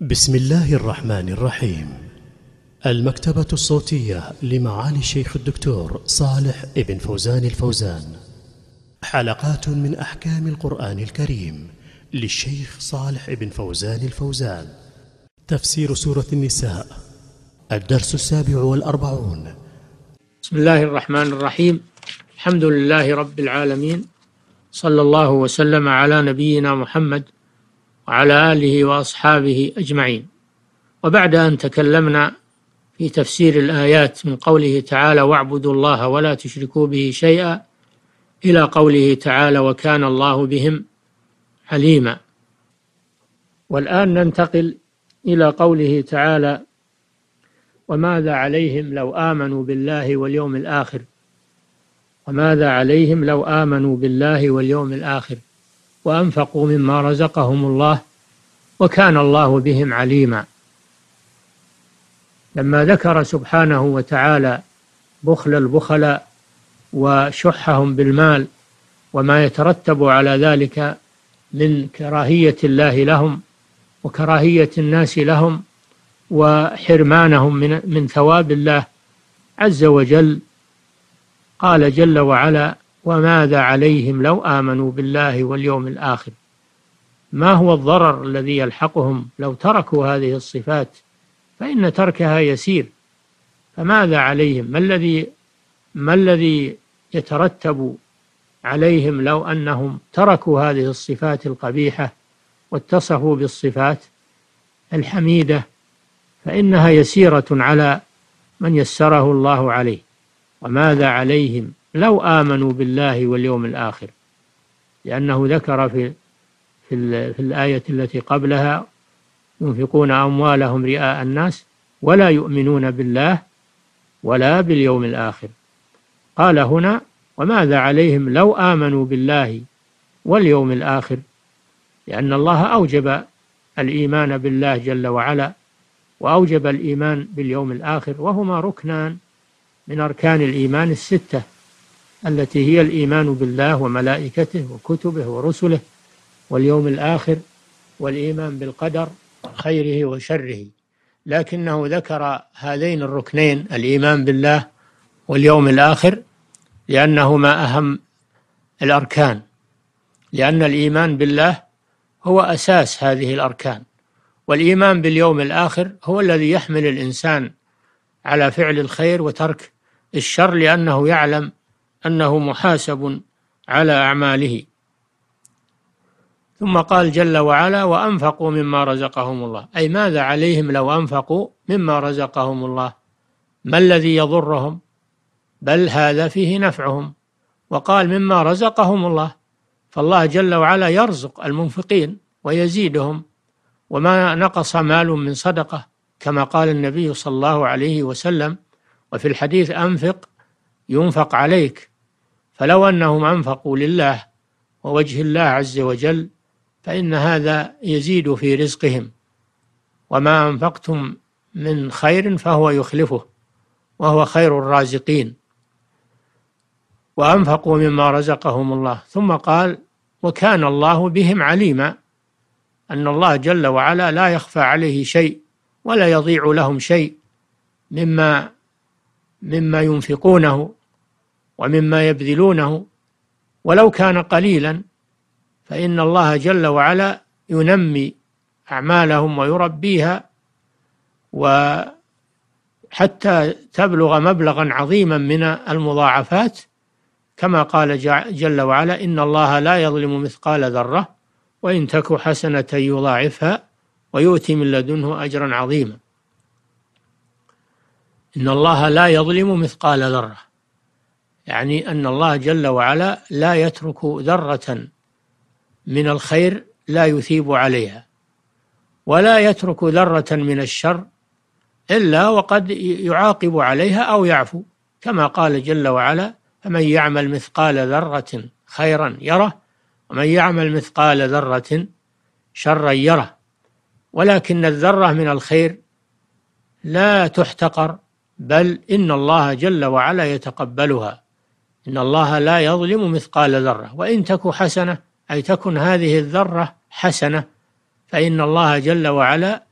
بسم الله الرحمن الرحيم المكتبة الصوتية لمعالي الشيخ الدكتور صالح ابن فوزان الفوزان حلقات من أحكام القرآن الكريم للشيخ صالح ابن فوزان الفوزان تفسير سورة النساء الدرس السابع والأربعون بسم الله الرحمن الرحيم الحمد لله رب العالمين صلى الله وسلم على نبينا محمد وعلى آله وأصحابه أجمعين وبعد أن تكلمنا في تفسير الآيات من قوله تعالى واعبدوا الله ولا تشركوا به شيئا إلى قوله تعالى وكان الله بهم عليما والآن ننتقل إلى قوله تعالى وماذا عليهم لو آمنوا بالله واليوم الآخر وماذا عليهم لو آمنوا بالله واليوم الآخر وأنفقوا مما رزقهم الله وكان الله بهم عليما لما ذكر سبحانه وتعالى بخل البخلاء وشحهم بالمال وما يترتب على ذلك من كراهية الله لهم وكراهية الناس لهم وحرمانهم من, من ثواب الله عز وجل قال جل وعلا وماذا عليهم لو آمنوا بالله واليوم الآخر ما هو الضرر الذي يلحقهم لو تركوا هذه الصفات فإن تركها يسير فماذا عليهم ما الذي ما الذي يترتب عليهم لو أنهم تركوا هذه الصفات القبيحة واتصفوا بالصفات الحميدة فإنها يسيرة على من يسره الله عليه وماذا عليهم لو آمنوا بالله واليوم الآخر لأنه ذكر في في الآية التي قبلها ينفقون أموالهم رئاء الناس ولا يؤمنون بالله ولا باليوم الآخر قال هنا وماذا عليهم لو آمنوا بالله واليوم الآخر لأن الله أوجب الإيمان بالله جل وعلا وأوجب الإيمان باليوم الآخر وهما ركنان من أركان الإيمان الستة التي هي الإيمان بالله وملائكته وكتبه ورسله واليوم الآخر والإيمان بالقدر خيره وشره لكنه ذكر هذين الركنين الإيمان بالله واليوم الآخر لأنهما أهم الأركان لأن الإيمان بالله هو أساس هذه الأركان والإيمان باليوم الآخر هو الذي يحمل الإنسان على فعل الخير وترك الشر لأنه يعلم أنه محاسب على أعماله ثم قال جل وعلا وأنفقوا مما رزقهم الله أي ماذا عليهم لو أنفقوا مما رزقهم الله ما الذي يضرهم بل هذا فيه نفعهم وقال مما رزقهم الله فالله جل وعلا يرزق المنفقين ويزيدهم وما نقص مال من صدقة كما قال النبي صلى الله عليه وسلم وفي الحديث أنفق ينفق عليك فلو أنهم أنفقوا لله ووجه الله عز وجل فإن هذا يزيد في رزقهم وما أنفقتم من خير فهو يخلفه وهو خير الرازقين وأنفقوا مما رزقهم الله ثم قال وكان الله بهم عليما أن الله جل وعلا لا يخفى عليه شيء ولا يضيع لهم شيء مما مما ينفقونه ومما يبذلونه ولو كان قليلا فإن الله جل وعلا ينمي أعمالهم ويربيها وحتى تبلغ مبلغا عظيما من المضاعفات كما قال جل وعلا إن الله لا يظلم مثقال ذرة وإن تك حسنة يضاعفها ويؤتي من لدنه أجرا عظيما إن الله لا يظلم مثقال ذرة يعني أن الله جل وعلا لا يترك ذرة من الخير لا يثيب عليها ولا يترك ذرة من الشر إلا وقد يعاقب عليها أو يعفو كما قال جل وعلا فمن يعمل مثقال ذرة خيرا يره ومن يعمل مثقال ذرة شرا يره ولكن الذرة من الخير لا تحتقر بل إن الله جل وعلا يتقبلها إن الله لا يظلم مثقال ذرة وإن تك حسنة أي تكن هذه الذرة حسنة فإن الله جل وعلا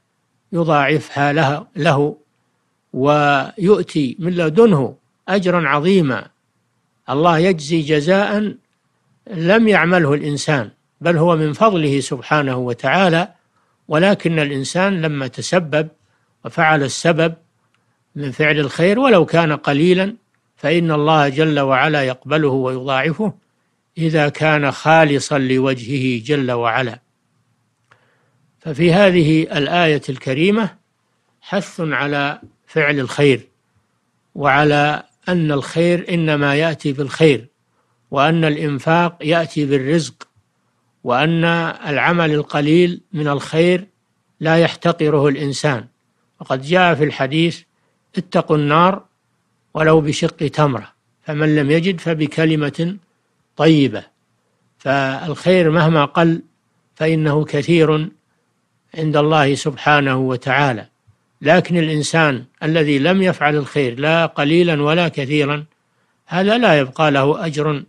يضاعفها لها له ويؤتي من لدنه أجرا عظيما الله يجزي جزاء لم يعمله الإنسان بل هو من فضله سبحانه وتعالى ولكن الإنسان لما تسبب وفعل السبب من فعل الخير ولو كان قليلا فإن الله جل وعلا يقبله ويضاعفه إذا كان خالصا لوجهه جل وعلا ففي هذه الآية الكريمة حث على فعل الخير وعلى أن الخير إنما يأتي بالخير وأن الإنفاق يأتي بالرزق وأن العمل القليل من الخير لا يحتقره الإنسان وقد جاء في الحديث اتقوا النار ولو بشق تمرة فمن لم يجد فبكلمة طيبة فالخير مهما قل فإنه كثير عند الله سبحانه وتعالى لكن الإنسان الذي لم يفعل الخير لا قليلا ولا كثيرا هذا لا يبقى له أجر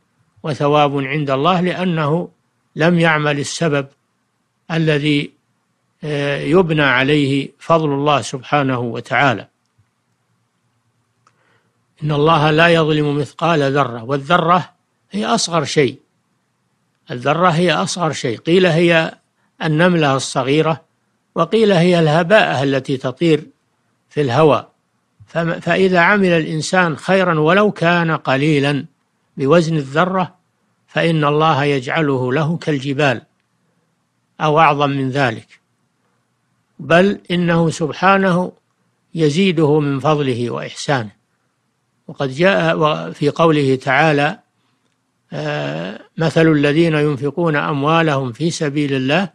وثواب عند الله لأنه لم يعمل السبب الذي آه، يبنى عليه فضل الله سبحانه وتعالى إن الله لا يظلم مثقال ذرة والذرة هي أصغر شيء الذرة هي أصغر شيء قيل هي النملة الصغيرة وقيل هي الهباءة التي تطير في الهواء فإذا عمل الإنسان خيرا ولو كان قليلا بوزن الذرة فإن الله يجعله له كالجبال أو أعظم من ذلك بل إنه سبحانه يزيده من فضله وإحسانه وقد جاء في قوله تعالى آه، مثل الذين ينفقون أموالهم في سبيل الله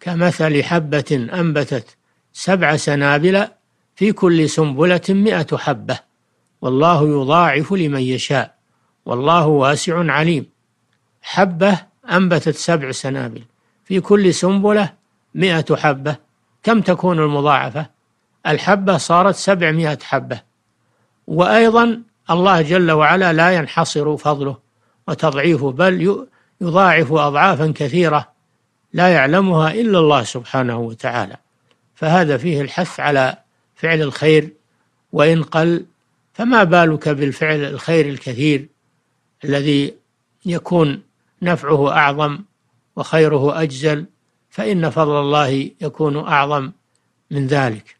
كمثل حبة أنبتت سبع سنابل في كل سنبلة مئة حبة والله يضاعف لمن يشاء والله واسع عليم حبة أنبتت سبع سنابل في كل سنبلة مئة حبة كم تكون المضاعفة الحبة صارت سبعمائة حبة وأيضا الله جل وعلا لا ينحصر فضله وتضعيفه بل يضاعف أضعافا كثيرة لا يعلمها إلا الله سبحانه وتعالى فهذا فيه الحث على فعل الخير وإن قل فما بالك بالفعل الخير الكثير الذي يكون نفعه أعظم وخيره أجزل فإن فضل الله يكون أعظم من ذلك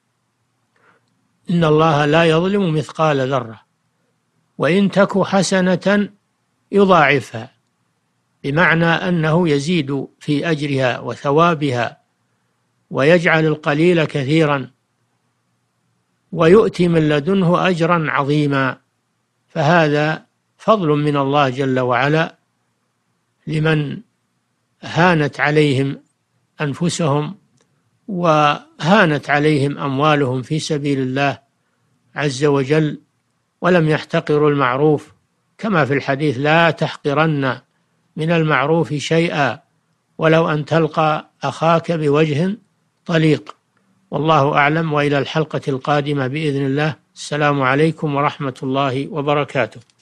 إن الله لا يظلم مثقال ذرة وإن تك حسنة يضاعفها بمعنى أنه يزيد في أجرها وثوابها ويجعل القليل كثيرا ويؤتي من لدنه أجرا عظيما فهذا فضل من الله جل وعلا لمن هانت عليهم أنفسهم وهانت عليهم أموالهم في سبيل الله عز وجل ولم يحتقروا المعروف كما في الحديث لا تحقرن من المعروف شيئا ولو أن تلقى أخاك بوجه طليق والله أعلم وإلى الحلقة القادمة بإذن الله السلام عليكم ورحمة الله وبركاته